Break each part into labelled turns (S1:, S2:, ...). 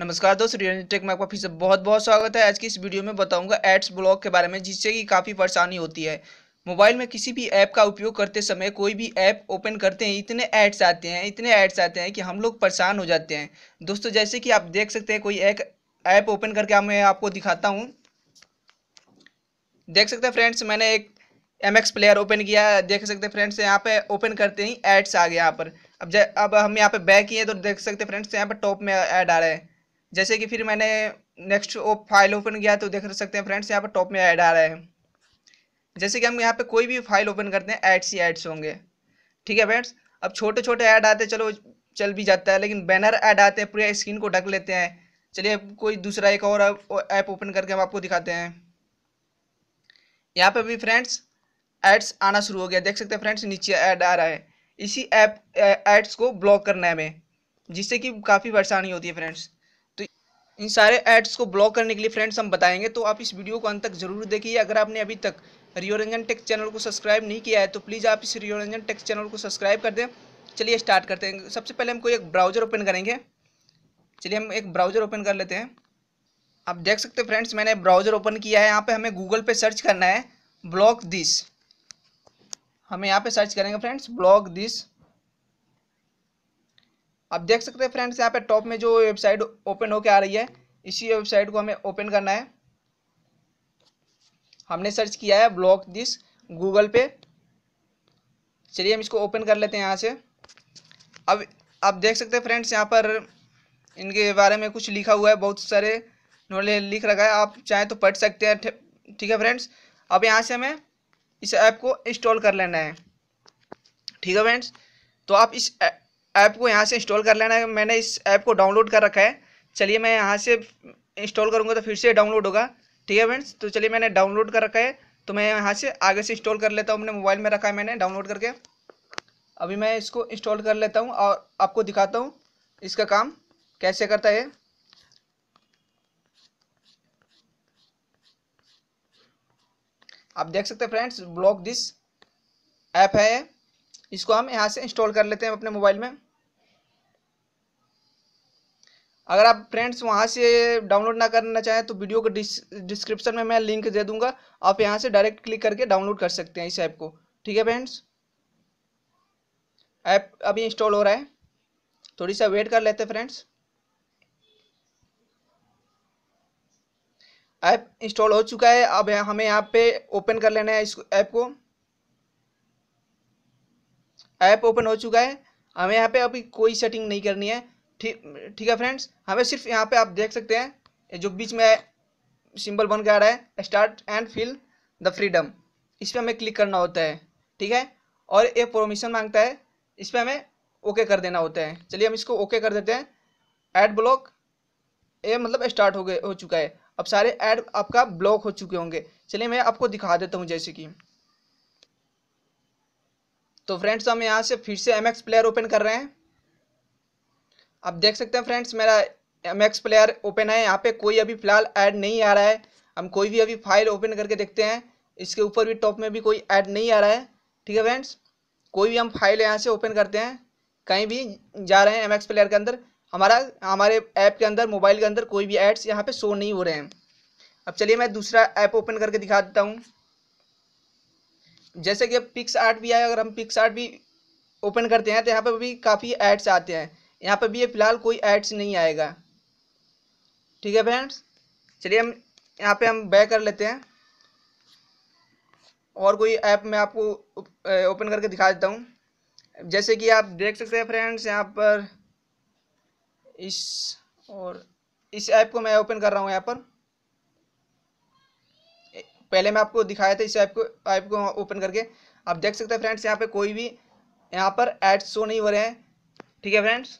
S1: नमस्कार दोस्तों real take में आपका फिर से बहुत बहुत स्वागत है आज की इस वीडियो में बताऊंगा एड्स ब्लॉक के बारे में जिससे कि काफ़ी परेशानी होती है मोबाइल में किसी भी ऐप का उपयोग करते समय कोई भी ऐप ओपन करते हैं इतने ऐड्स आते हैं इतने ऐड्स आते हैं कि हम लोग परेशान हो जाते हैं दोस्तों जैसे कि आप देख सकते हैं कोई एक ऐप ओपन करके मैं आपको दिखाता हूँ देख सकते हैं फ्रेंड्स मैंने एक एम एक्स प्लेयर ओपन किया देख सकते हैं फ्रेंड्स यहाँ पे ओपन करते ही एड्स आ गया यहाँ पर अब जब अब हम यहाँ पे बैक किए तो देख सकते हैं फ्रेंड्स यहाँ पर टॉप में ऐड आ रहा है जैसे कि फिर मैंने नेक्स्ट वो फाइल ओपन किया तो देख सकते हैं फ्रेंड्स यहाँ पर टॉप में ऐड आ रहा है जैसे कि हम यहाँ पे कोई भी फाइल ओपन करते हैं ऐड्स ही ऐड्स होंगे ठीक है फ्रेंड्स अब छोटे छोटे ऐड आते हैं चलो चल भी जाता है लेकिन बैनर ऐड आते हैं पूरे स्क्रीन को ढक लेते हैं चलिए कोई दूसरा एक और ऐप ओपन करके हम आपको दिखाते हैं यहाँ पर भी फ्रेंड्स एड्स आना शुरू हो गया देख सकते हैं फ्रेंड्स नीचे ऐड आ रहा है इसी ऐप एड्स को ब्लॉक करना है हमें जिससे कि काफ़ी परेशानी होती है फ्रेंड्स इन सारे एड्स को ब्लॉक करने के लिए फ्रेंड्स हम बताएंगे तो आप इस वीडियो को अंत तक जरूर देखिए अगर आपने अभी तक रियोरंजन टेक चैनल को सब्सक्राइब नहीं किया है तो प्लीज़ आप इस रियोरंजन टेक चैनल को सब्सक्राइब कर दें चलिए स्टार्ट करते हैं सबसे पहले हम कोई एक ब्राउज़र ओपन करेंगे चलिए हम एक ब्राउज़र ओपन कर लेते हैं आप देख सकते हैं फ्रेंड्स मैंने ब्राउज़र ओपन किया है यहाँ पर हमें गूगल पर सर्च करना है ब्लॉक दिस हमें यहाँ पर सर्च करेंगे फ्रेंड्स ब्लॉक दिस आप देख सकते हैं फ्रेंड्स यहाँ पे टॉप में जो वेबसाइट ओपन होके आ रही है इसी वेबसाइट को हमें ओपन करना है हमने सर्च किया है ब्लॉक दिस गूगल पे चलिए हम इसको ओपन कर लेते हैं यहाँ से अब आप देख सकते हैं फ्रेंड्स यहाँ पर इनके बारे में कुछ लिखा हुआ है बहुत सारे उन्होंने लिख रखा है आप चाहें तो पढ़ सकते हैं ठीक है फ्रेंड्स अब यहाँ से हमें इस ऐप को इंस्टॉल कर लेना है ठीक है फ्रेंड्स तो आप इस ऐप को यहाँ से इंस्टॉल कर लेना है मैंने इस ऐप को डाउनलोड कर रखा है चलिए मैं यहाँ से इंस्टॉल करूँगा तो फिर से डाउनलोड होगा ठीक है फ्रेंड्स तो चलिए मैंने डाउनलोड कर रखा है तो मैं यहाँ से आगे से इंस्टॉल कर लेता हूँ अपने मोबाइल में रखा है मैंने डाउनलोड करके अभी मैं इसको इंस्टॉल कर लेता हूँ और आपको दिखाता हूँ इसका काम कैसे करता है आप देख सकते हैं फ्रेंड्स ब्लॉक दिस ऐप है इसको हम यहाँ से इंस्टॉल कर लेते हैं अपने मोबाइल में अगर आप फ्रेंड्स वहाँ से डाउनलोड ना करना चाहें तो वीडियो के डिस्क्रिप्शन में मैं लिंक दे दूंगा आप यहाँ से डायरेक्ट क्लिक करके डाउनलोड कर सकते हैं इस ऐप को ठीक है फ्रेंड्स ऐप अभी इंस्टॉल हो रहा है थोड़ी सा वेट कर लेते हैं फ्रेंड्स ऐप इंस्टॉल हो चुका है अब हमें यहाँ पे ओपन कर लेना है इस ऐप को ऐप ओपन हो चुका है हमें यहाँ पे अभी कोई सेटिंग नहीं करनी है ठीक है फ्रेंड्स हमें सिर्फ यहाँ पे आप देख सकते हैं जो बीच में सिंबल बन के आ रहा है start and feel the freedom इस पर हमें क्लिक करना होता है ठीक है और ये परमिशन मांगता है इस पर हमें ओके कर देना होता है चलिए हम इसको ओके कर देते हैं ऐड ब्लॉक ये मतलब स्टार्ट हो गए हो चुका है अब सारे ऐड आपका ब्लॉक हो चुके होंगे चलिए मैं आपको दिखा देता हूँ जैसे कि तो फ्रेंड्स हम यहाँ से फिर से एम एक्स प्लेयर ओपन कर रहे हैं अब देख सकते हैं फ्रेंड्स मेरा एम प्लेयर ओपन है यहाँ पे कोई अभी फिलहाल ऐड नहीं आ रहा है हम कोई भी अभी फाइल ओपन करके देखते हैं इसके ऊपर भी टॉप में भी कोई ऐड नहीं आ रहा है ठीक है फ्रेंड्स कोई भी हम फाइल यहाँ से ओपन करते हैं कहीं भी जा रहे हैं एम प्लेयर के अंदर हमारा हमारे ऐप के अंदर मोबाइल के अंदर कोई भी एड्स यहाँ पर शो नहीं हो रहे हैं अब चलिए मैं दूसरा ऐप ओपन करके दिखा देता हूँ जैसे कि पिक्स आर्ट भी आया अगर हम पिक्स आर्ट भी ओपन करते हैं तो यहाँ पर भी काफ़ी एड्स आते हैं यहाँ पर भी ये फिलहाल कोई एड्स नहीं आएगा ठीक है फ्रेंड्स चलिए हम यहाँ पे हम बैक कर लेते हैं और कोई ऐप मैं आपको ओपन करके दिखा देता हूँ जैसे कि आप देख सकते हैं फ्रेंड्स यहाँ पर इस और इस ऐप को मैं ओपन कर रहा हूँ यहाँ पर पहले मैं आपको दिखाया था इस ऐप को ऐप को ओपन करके आप देख सकते हैं फ्रेंड्स यहाँ पे कोई भी यहाँ पर एड्स शो नहीं हो रहे हैं ठीक है फ्रेंड्स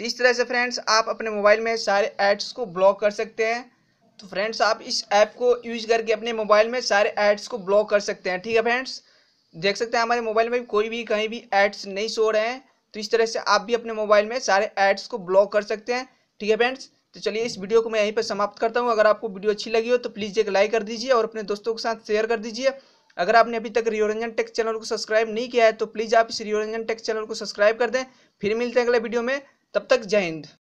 S1: तो इस तरह से फ्रेंड्स आप अपने मोबाइल में सारे एड्स को ब्लॉक कर सकते हैं तो फ्रेंड्स आप इस ऐप को यूज करके अपने मोबाइल में सारे एड्स को ब्लॉक कर सकते हैं ठीक है फ्रेंड्स देख सकते हैं हमारे मोबाइल में कोई भी कहीं भी एड्स नहीं सो रहे हैं तो इस तरह से आप भी अपने मोबाइल में सारे एड्स को ब्लॉक कर सकते हैं ठीक है फ्रेंड्स तो चलिए इस वीडियो को मैं यहीं पर समाप्त करता हूँ अगर आपको वीडियो अच्छी लगी हो तो प्लीज़ एक लाइक कर दीजिए और अपने दोस्तों के साथ शेयर कर दीजिए अगर आपने अभी तक रियोरंजन टेक्स चैनल को सब्सक्राइब नहीं किया है तो प्लीज़ आप इस रियोरंजन टेक्स चैनल को सब्सक्राइब कर दें फिर मिलते हैं अगले वीडियो में तब तक जय हिंद